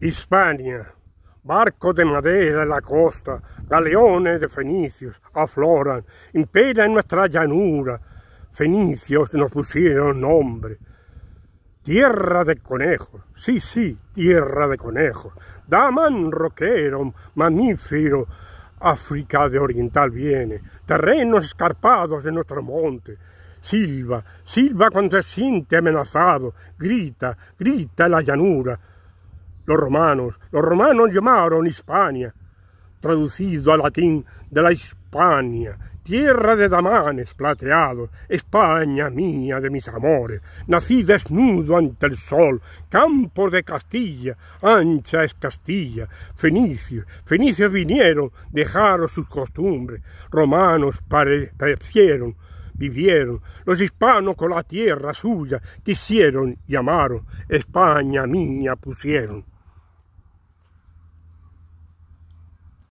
Hispania. Barco de madera en la costa, galeones de fenicios afloran, impera en nuestra llanura. Fenicios nos pusieron nombre. Tierra de conejos, sí, sí, tierra de conejos. Daman roquero, mamífero, África de oriental viene. Terrenos escarpados de nuestro monte. silba, silba cuando se siente amenazado. Grita, grita la llanura los romanos. Los romanos llamaron Hispania, traducido al latín de la Hispania, tierra de damanes plateados, España mía de mis amores, nací desnudo ante el sol, campo de Castilla, ancha es Castilla, fenicios, fenicios vinieron, dejaron sus costumbres, romanos parecieron, vivieron, los hispanos con la tierra suya quisieron llamaron, España mía pusieron.